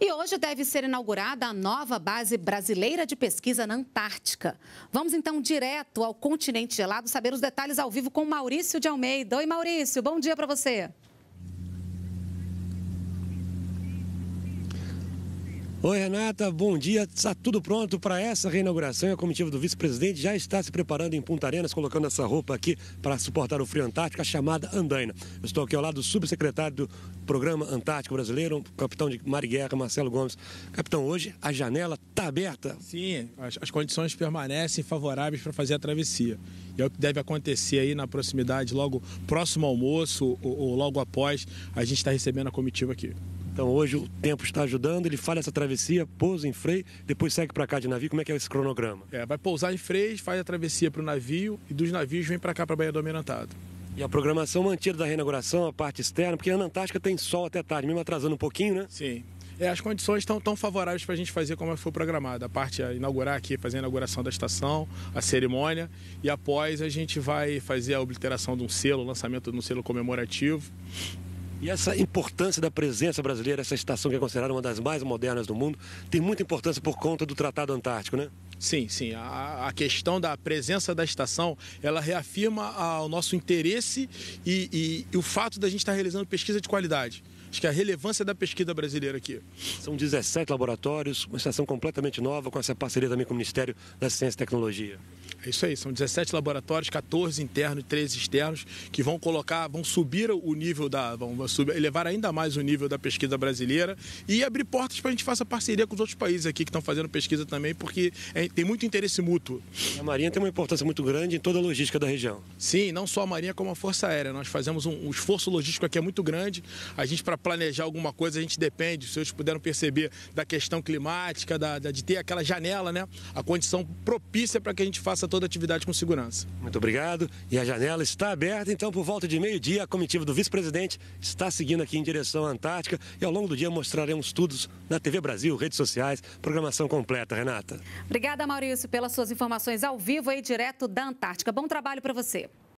E hoje deve ser inaugurada a nova base brasileira de pesquisa na Antártica. Vamos então direto ao continente gelado saber os detalhes ao vivo com Maurício de Almeida. Oi, Maurício, bom dia para você. Oi, Renata, bom dia. Está tudo pronto para essa reinauguração? A é comitiva do vice-presidente já está se preparando em Punta Arenas, colocando essa roupa aqui para suportar o frio antártico, a chamada Andaina. Eu estou aqui ao lado do subsecretário do Programa Antártico Brasileiro, o capitão de Mar Guerra, Marcelo Gomes. Capitão, hoje a janela está aberta? Sim, as, as condições permanecem favoráveis para fazer a travessia. E é o que deve acontecer aí na proximidade, logo próximo ao almoço ou, ou logo após, a gente está recebendo a comitiva aqui. Então hoje o tempo está ajudando, ele faz essa travessia, pousa em freio, depois segue para cá de navio. Como é que é esse cronograma? É, vai pousar em freio, faz a travessia para o navio e dos navios vem para cá para a Baía do Almirantado. E a programação mantida da reinauguração, a parte externa, porque a Antártica tem sol até tarde, mesmo atrasando um pouquinho, né? Sim. É, as condições estão tão favoráveis para a gente fazer como foi programado. A parte a inaugurar aqui, fazer a inauguração da estação, a cerimônia, e após a gente vai fazer a obliteração de um selo, o lançamento de um selo comemorativo. E essa importância da presença brasileira, essa estação que é considerada uma das mais modernas do mundo, tem muita importância por conta do Tratado Antártico, né? Sim, sim. A, a, questão da presença da estação, ela reafirma a, o nosso interesse e, e, e, o fato da gente estar realizando pesquisa de qualidade. Acho que a relevância da pesquisa brasileira aqui. São 17 laboratórios, uma estação completamente nova, com essa parceria também com o Ministério da Ciência e Tecnologia. É isso aí, são 17 laboratórios, 14 internos e 13 externos, que vão colocar, vão subir o nível da. vão subir, elevar ainda mais o nível da pesquisa brasileira e abrir portas para a gente faça parceria com os outros países aqui que estão fazendo pesquisa também, porque é, tem muito interesse mútuo. A Marinha tem uma importância muito grande em toda a logística da região. Sim, não só a Marinha, como a Força Aérea. Nós fazemos um, um esforço logístico aqui é muito grande. A gente, para planejar alguma coisa, a gente depende, se vocês puderam perceber, da questão climática, da, da de ter aquela janela, né? A condição propícia para que a gente faça faça toda a atividade com segurança. Muito obrigado. E a janela está aberta, então, por volta de meio-dia, a comitiva do vice-presidente está seguindo aqui em direção à Antártica e ao longo do dia mostraremos tudo na TV Brasil, redes sociais, programação completa. Renata. Obrigada, Maurício, pelas suas informações ao vivo e direto da Antártica. Bom trabalho para você.